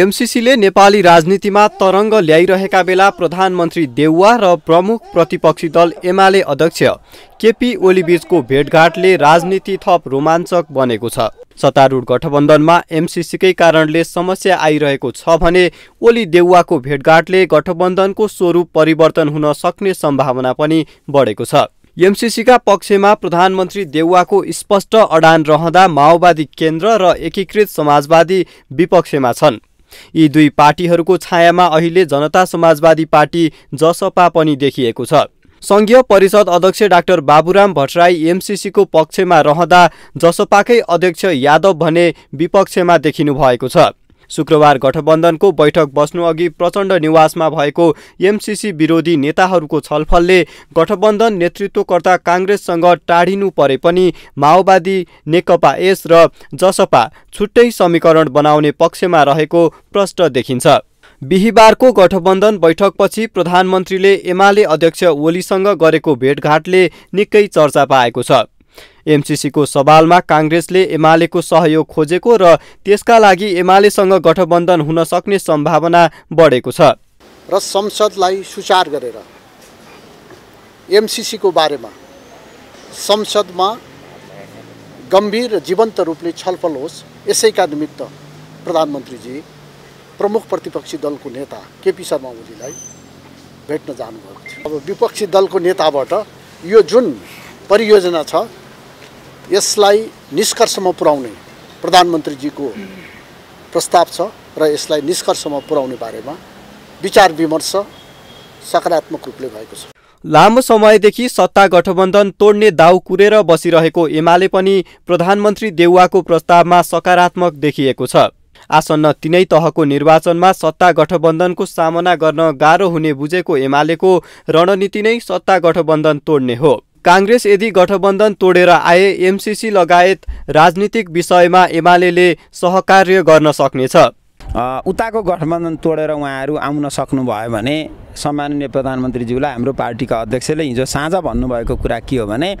एमसिसीले नेपाली राजनीतिमा तरङ्ग ल्याइरहेका बेला प्रधानमन्त्री देउवा र प्रमुख प्रतिपक्षी दल एमाले अध्यक्ष केपी ओलीबीचको भेटघाटले राजनीति थप रोमाञ्चक बनेको छ सत्तारूढ गठबन्धनमा एमसिसीकै कारणले समस्या आइरहेको छ भने ओली देउवाको भेटघाटले गठबन्धनको स्वरूप परिवर्तन हुन सक्ने सम्भावना पनि बढेको छ एमसिसीका पक्षमा प्रधानमन्त्री देउवाको स्पष्ट अडान रहँदा माओवादी केन्द्र र एकीकृत समाजवादी विपक्षमा छन् यी दुई पार्टीहरूको छायामा अहिले जनता समाजवादी पार्टी जसपा पनि देखिएको छ सङ्घीय परिषद अध्यक्ष डाक्टर बाबुराम भट्टराई एमसिसीको पक्षमा रहँदा जसपाकै अध्यक्ष यादव भने विपक्षमा देखिनु भएको छ शुक्रबार गठबन्धनको बैठक बस्नु अघि प्रचण्ड निवासमा भएको एमसिसी विरोधी नेताहरूको छलफलले गठबन्धन नेतृत्वकर्ता काङ्ग्रेससँग टाढिनु परे पनि माओवादी नेकपा एस र जसपा छुट्टै समीकरण बनाउने पक्षमा रहेको प्रष्ट देखिन्छ बिहिबारको गठबन्धन बैठकपछि प्रधानमन्त्रीले एमाले अध्यक्ष ओलीसँग गरेको भेटघाटले निकै चर्चा पाएको छ एमसिसीको सवालमा काङ्ग्रेसले एमालेको सहयोग खोजेको र त्यसका लागि एमालेसँग गठबन्धन हुन सक्ने सम्भावना बढेको छ र संसदलाई सुचार गरेर एमसिसीको बारेमा संसदमा गम्भीर र जीवन्त रूपले छलफल होस् यसैका निमित्त प्रधानमन्त्रीजी प्रमुख प्रतिपक्षी दलको नेता केपी शर्मा ओलीलाई भेट्न जानुभएको थियो अब विपक्षी दलको नेताबाट यो जुन परियोजना छ यसलाई निष्कर्षमा पुर्याउने प्रधानमन्त्रीजीको प्रस्ताव छ र यसलाई निष्कर्षमा पुर्याउने बारेमा विचार विमर्श सकारात्मक रूपले भएको छ लामो समयदेखि सत्ता गठबन्धन तोड्ने दाउ कुरेर बसिरहेको एमाले पनि प्रधानमन्त्री देउवाको प्रस्तावमा सकारात्मक देखिएको छ आसन्न तिनै तहको निर्वाचनमा सत्ता गठबन्धनको सामना गर्न गाह्रो हुने बुझेको एमालेको रणनीति नै सत्ता गठबन्धन तोड्ने हो काङ्ग्रेस यदि गठबन्धन तोडेर आए एमसिसी लगायत राजनीतिक विषयमा एमाले सहकार्य गर्न सक्नेछ उताको गठबन्धन तोडेर उहाँहरू आउन सक्नुभयो भने सम्माननीय प्रधानमन्त्रीज्यूलाई हाम्रो पार्टीका अध्यक्षले हिजो साँझ भन्नुभएको कुरा के हो भने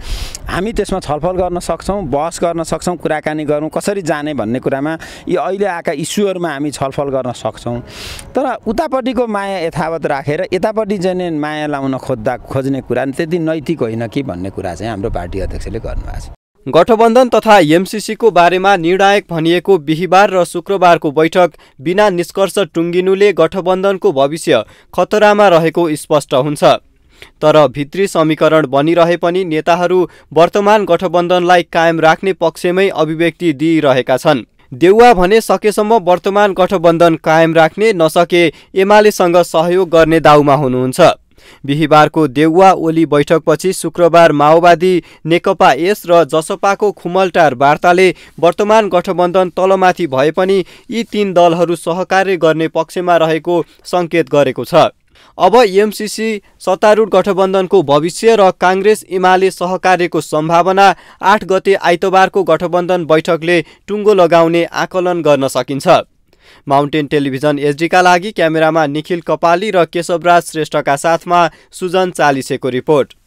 हामी त्यसमा छलफल गर्न सक्छौँ बहस गर्न सक्छौँ कुराकानी गरौँ कसरी जाने भन्ने कुरामा यी अहिले आएका इस्युहरूमा हामी छलफल गर्न सक्छौँ तर उतापट्टिको माया यथावत राखेर यतापट्टि जाने माया लाउन खोज्दा खोज्ने कुरा त्यति नैतिक होइन कि भन्ने कुरा चाहिँ हाम्रो पार्टी अध्यक्षले गर्नुभएको छ गठबन्धन तथा एमसिसीको बारेमा निर्णायक भनिएको बिहिबार र शुक्रबारको बैठक बिना निष्कर्ष टुङ्गिनुले गठबन्धनको भविष्य खतरामा रहेको स्पष्ट हुन्छ तर भित्री समीकरण बनिरहे पनि नेताहरू वर्तमान गठबन्धनलाई कायम राख्ने पक्षमै अभिव्यक्ति दिइरहेका छन् देउवा भने सकेसम्म वर्तमान गठबन्धन कायम राख्ने नसके एमालेसँग सहयोग गर्ने दाउमा हुनुहुन्छ बिहिबारको देउवा ओली बैठकपछि शुक्रबार माओवादी नेकपा एस र जसपाको खुमलटार वार्ताले वर्तमान गठबन्धन तलमाथि भए पनि यी तीन दलहरू सहकार्य गर्ने पक्षमा रहेको सङ्केत गरेको छ अब एमसिसी सत्तारूढ गठबन्धनको भविष्य र काङ्ग्रेस एमाले सहकार्यको सम्भावना आठ गते आइतबारको गठबन्धन बैठकले टुङ्गो लगाउने आकलन गर्न सकिन्छ माउन्टेन टेलिभिजन एचडीका लागि क्यामेरामा निखिल कपाली र केशवराज श्रेष्ठका साथमा सुजन चालिसेको रिपोर्ट